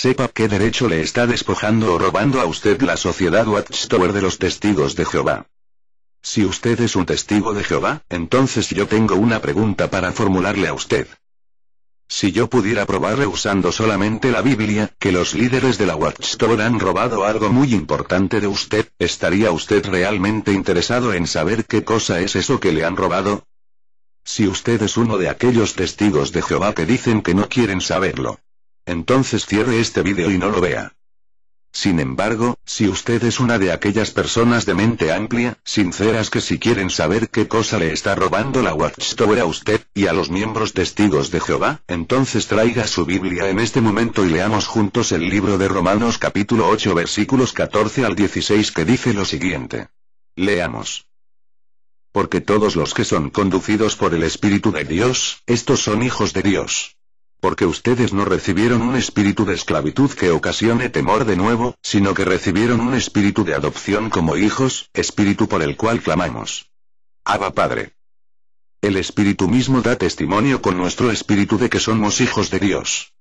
sepa qué derecho le está despojando o robando a usted la sociedad Watchtower de los testigos de Jehová. Si usted es un testigo de Jehová, entonces yo tengo una pregunta para formularle a usted. Si yo pudiera probarle usando solamente la Biblia, que los líderes de la Watchtower han robado algo muy importante de usted, ¿estaría usted realmente interesado en saber qué cosa es eso que le han robado? Si usted es uno de aquellos testigos de Jehová que dicen que no quieren saberlo, entonces cierre este vídeo y no lo vea. Sin embargo, si usted es una de aquellas personas de mente amplia, sinceras que si quieren saber qué cosa le está robando la Watchtower a usted, y a los miembros testigos de Jehová, entonces traiga su Biblia en este momento y leamos juntos el libro de Romanos capítulo 8 versículos 14 al 16 que dice lo siguiente. Leamos. Porque todos los que son conducidos por el Espíritu de Dios, estos son hijos de Dios. Porque ustedes no recibieron un espíritu de esclavitud que ocasione temor de nuevo, sino que recibieron un espíritu de adopción como hijos, espíritu por el cual clamamos. Abba Padre. El espíritu mismo da testimonio con nuestro espíritu de que somos hijos de Dios.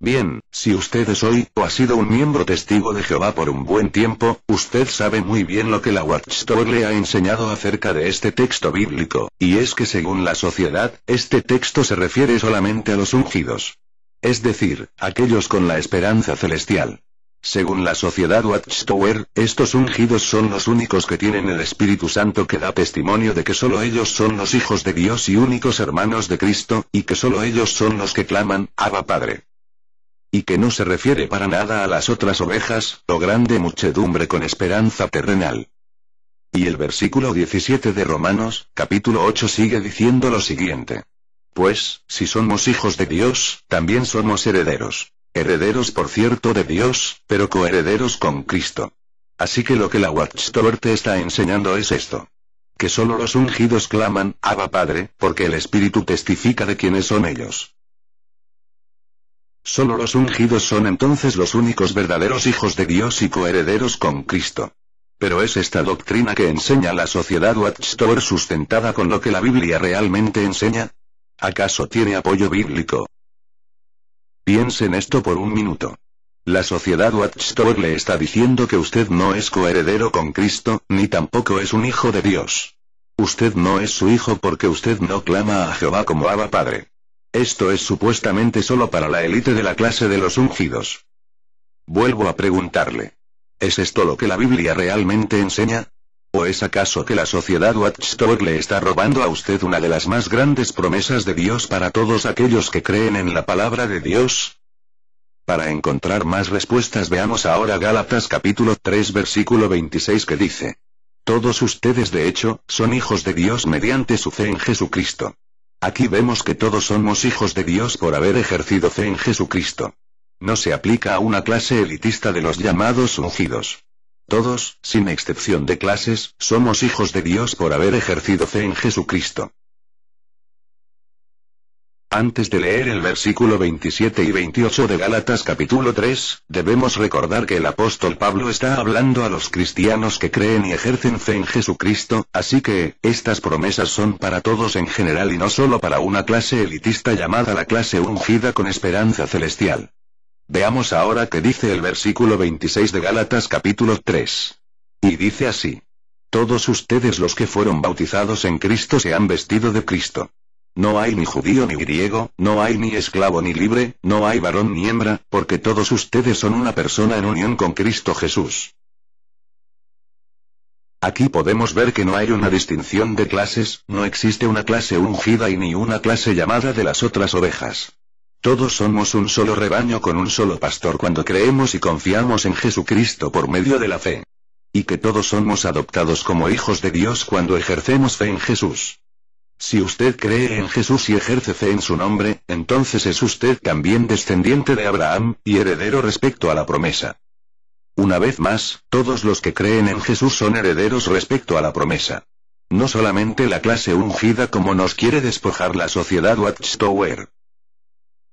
Bien, si usted es hoy, o ha sido un miembro testigo de Jehová por un buen tiempo, usted sabe muy bien lo que la Watchtower le ha enseñado acerca de este texto bíblico, y es que según la sociedad, este texto se refiere solamente a los ungidos. Es decir, aquellos con la esperanza celestial. Según la sociedad Watchtower, estos ungidos son los únicos que tienen el Espíritu Santo que da testimonio de que solo ellos son los hijos de Dios y únicos hermanos de Cristo, y que solo ellos son los que claman, Abba Padre. Y que no se refiere para nada a las otras ovejas, o grande muchedumbre con esperanza terrenal. Y el versículo 17 de Romanos, capítulo 8 sigue diciendo lo siguiente. Pues, si somos hijos de Dios, también somos herederos. Herederos por cierto de Dios, pero coherederos con Cristo. Así que lo que la Watchtower te está enseñando es esto. Que solo los ungidos claman, Abba Padre, porque el Espíritu testifica de quiénes son ellos. Solo los ungidos son entonces los únicos verdaderos hijos de Dios y coherederos con Cristo. Pero es esta doctrina que enseña la sociedad Watchtower sustentada con lo que la Biblia realmente enseña? ¿Acaso tiene apoyo bíblico? Piensen esto por un minuto. La sociedad Watchtower le está diciendo que usted no es coheredero con Cristo, ni tampoco es un hijo de Dios. Usted no es su hijo porque usted no clama a Jehová como Abba Padre. Esto es supuestamente solo para la élite de la clase de los ungidos. Vuelvo a preguntarle. ¿Es esto lo que la Biblia realmente enseña? ¿O es acaso que la sociedad Watchtower le está robando a usted una de las más grandes promesas de Dios para todos aquellos que creen en la palabra de Dios? Para encontrar más respuestas veamos ahora Gálatas capítulo 3 versículo 26 que dice. Todos ustedes de hecho, son hijos de Dios mediante su fe en Jesucristo. Aquí vemos que todos somos hijos de Dios por haber ejercido fe en Jesucristo. No se aplica a una clase elitista de los llamados ungidos. Todos, sin excepción de clases, somos hijos de Dios por haber ejercido fe en Jesucristo. Antes de leer el versículo 27 y 28 de Gálatas capítulo 3, debemos recordar que el apóstol Pablo está hablando a los cristianos que creen y ejercen fe en Jesucristo, así que, estas promesas son para todos en general y no solo para una clase elitista llamada la clase ungida con esperanza celestial. Veamos ahora qué dice el versículo 26 de Gálatas capítulo 3. Y dice así. Todos ustedes los que fueron bautizados en Cristo se han vestido de Cristo. No hay ni judío ni griego, no hay ni esclavo ni libre, no hay varón ni hembra, porque todos ustedes son una persona en unión con Cristo Jesús. Aquí podemos ver que no hay una distinción de clases, no existe una clase ungida y ni una clase llamada de las otras ovejas. Todos somos un solo rebaño con un solo pastor cuando creemos y confiamos en Jesucristo por medio de la fe. Y que todos somos adoptados como hijos de Dios cuando ejercemos fe en Jesús. Si usted cree en Jesús y ejerce fe en su nombre, entonces es usted también descendiente de Abraham, y heredero respecto a la promesa. Una vez más, todos los que creen en Jesús son herederos respecto a la promesa. No solamente la clase ungida como nos quiere despojar la sociedad Watchtower.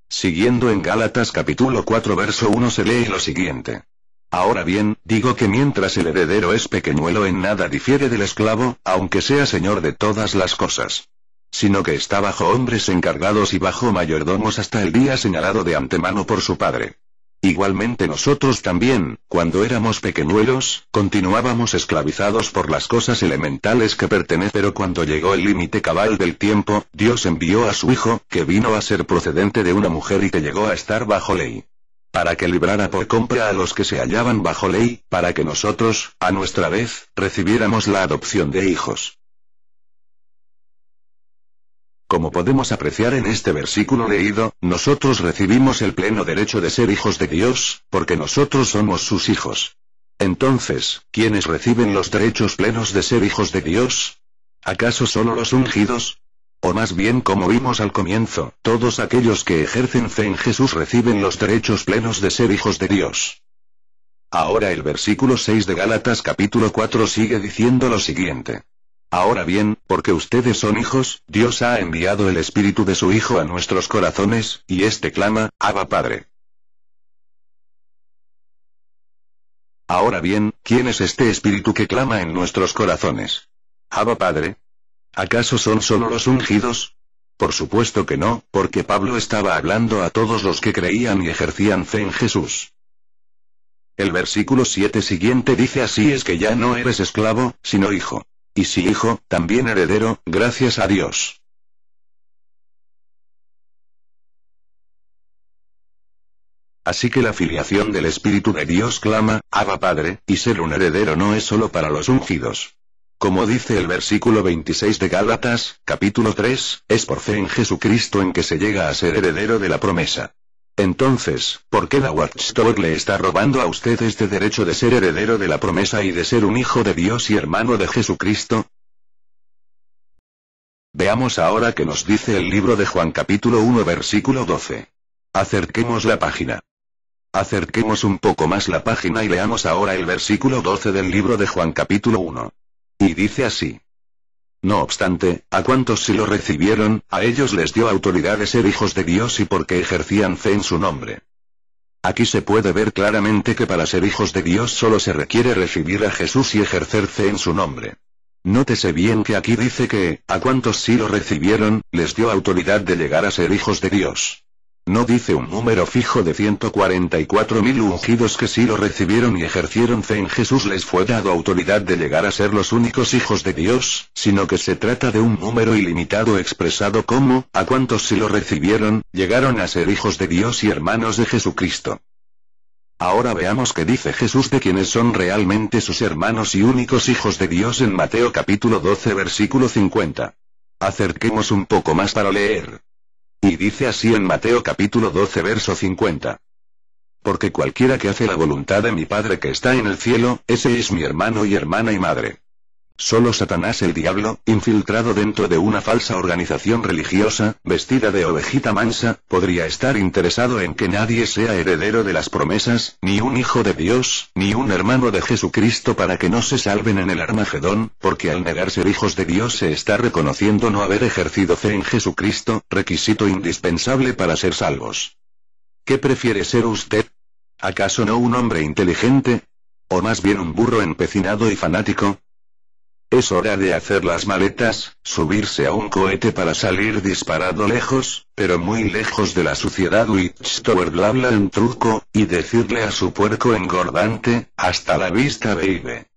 Siguiendo en Gálatas capítulo 4 verso 1 se lee lo siguiente. Ahora bien, digo que mientras el heredero es pequeñuelo en nada difiere del esclavo, aunque sea señor de todas las cosas sino que está bajo hombres encargados y bajo mayordomos hasta el día señalado de antemano por su padre. Igualmente nosotros también, cuando éramos pequeñuelos, continuábamos esclavizados por las cosas elementales que pertenecen. Pero cuando llegó el límite cabal del tiempo, Dios envió a su Hijo, que vino a ser procedente de una mujer y que llegó a estar bajo ley. Para que librara por compra a los que se hallaban bajo ley, para que nosotros, a nuestra vez, recibiéramos la adopción de hijos. Como podemos apreciar en este versículo leído, nosotros recibimos el pleno derecho de ser hijos de Dios, porque nosotros somos sus hijos. Entonces, ¿quiénes reciben los derechos plenos de ser hijos de Dios? ¿Acaso solo los ungidos? O más bien como vimos al comienzo, todos aquellos que ejercen fe en Jesús reciben los derechos plenos de ser hijos de Dios. Ahora el versículo 6 de Gálatas capítulo 4 sigue diciendo lo siguiente. Ahora bien, porque ustedes son hijos, Dios ha enviado el espíritu de su Hijo a nuestros corazones, y éste clama, Abba Padre. Ahora bien, ¿quién es este espíritu que clama en nuestros corazones? Abba Padre. ¿Acaso son solo los ungidos? Por supuesto que no, porque Pablo estaba hablando a todos los que creían y ejercían fe en Jesús. El versículo 7 siguiente dice así es que ya no eres esclavo, sino hijo. Y si hijo, también heredero, gracias a Dios. Así que la filiación del Espíritu de Dios clama, Abba Padre, y ser un heredero no es solo para los ungidos. Como dice el versículo 26 de Gálatas, capítulo 3, es por fe en Jesucristo en que se llega a ser heredero de la promesa. Entonces, ¿por qué la Watchtower le está robando a usted este derecho de ser heredero de la promesa y de ser un hijo de Dios y hermano de Jesucristo? Veamos ahora qué nos dice el libro de Juan capítulo 1 versículo 12. Acerquemos la página. Acerquemos un poco más la página y leamos ahora el versículo 12 del libro de Juan capítulo 1. Y dice así. No obstante, a cuantos sí lo recibieron, a ellos les dio autoridad de ser hijos de Dios y porque ejercían fe en su nombre. Aquí se puede ver claramente que para ser hijos de Dios solo se requiere recibir a Jesús y ejercer fe en su nombre. Nótese bien que aquí dice que, a cuantos sí lo recibieron, les dio autoridad de llegar a ser hijos de Dios. No dice un número fijo de 144.000 ungidos que sí lo recibieron y ejercieron fe en Jesús les fue dado autoridad de llegar a ser los únicos hijos de Dios, sino que se trata de un número ilimitado expresado como, a cuantos sí lo recibieron, llegaron a ser hijos de Dios y hermanos de Jesucristo. Ahora veamos qué dice Jesús de quienes son realmente sus hermanos y únicos hijos de Dios en Mateo capítulo 12 versículo 50. Acerquemos un poco más para leer. Y dice así en Mateo capítulo 12 verso 50. Porque cualquiera que hace la voluntad de mi Padre que está en el cielo, ese es mi hermano y hermana y madre. Solo Satanás el diablo, infiltrado dentro de una falsa organización religiosa, vestida de ovejita mansa, podría estar interesado en que nadie sea heredero de las promesas, ni un hijo de Dios, ni un hermano de Jesucristo para que no se salven en el Armagedón, porque al negar ser hijos de Dios se está reconociendo no haber ejercido fe en Jesucristo, requisito indispensable para ser salvos. ¿Qué prefiere ser usted? ¿Acaso no un hombre inteligente? ¿O más bien un burro empecinado y fanático? Es hora de hacer las maletas, subirse a un cohete para salir disparado lejos, pero muy lejos de la suciedad Tower bla un en truco, y decirle a su puerco engordante, hasta la vista baby.